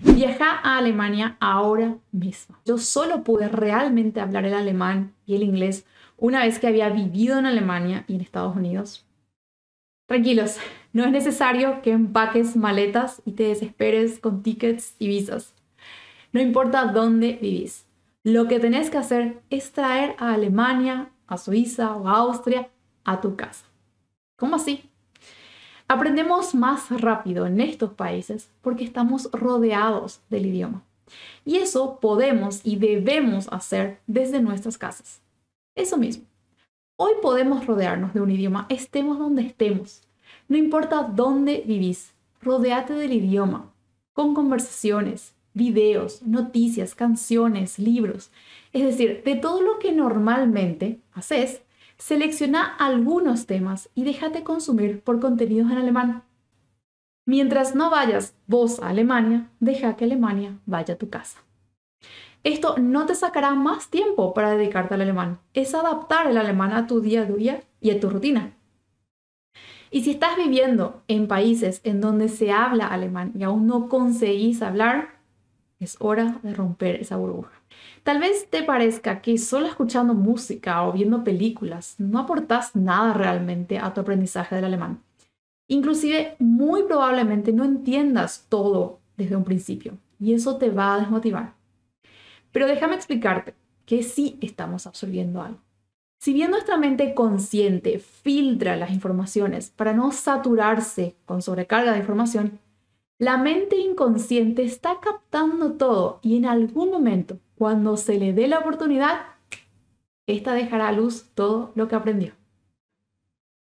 Viaja a Alemania ahora mismo. Yo solo pude realmente hablar el alemán y el inglés una vez que había vivido en Alemania y en Estados Unidos. Tranquilos, no es necesario que empaques maletas y te desesperes con tickets y visas. No importa dónde vivís. Lo que tenés que hacer es traer a Alemania, a Suiza o a Austria a tu casa. ¿Cómo así? Aprendemos más rápido en estos países porque estamos rodeados del idioma. Y eso podemos y debemos hacer desde nuestras casas. Eso mismo. Hoy podemos rodearnos de un idioma, estemos donde estemos. No importa dónde vivís, rodeate del idioma, con conversaciones, videos, noticias, canciones, libros. Es decir, de todo lo que normalmente haces, Selecciona algunos temas y déjate consumir por contenidos en alemán. Mientras no vayas vos a Alemania, deja que Alemania vaya a tu casa. Esto no te sacará más tiempo para dedicarte al alemán. Es adaptar el alemán a tu día a día y a tu rutina. Y si estás viviendo en países en donde se habla alemán y aún no conseguís hablar, es hora de romper esa burbuja. Tal vez te parezca que solo escuchando música o viendo películas no aportas nada realmente a tu aprendizaje del alemán. Inclusive, muy probablemente no entiendas todo desde un principio y eso te va a desmotivar. Pero déjame explicarte que sí estamos absorbiendo algo. Si bien nuestra mente consciente filtra las informaciones para no saturarse con sobrecarga de información, la mente inconsciente está captando todo y en algún momento, cuando se le dé la oportunidad, esta dejará a luz todo lo que aprendió.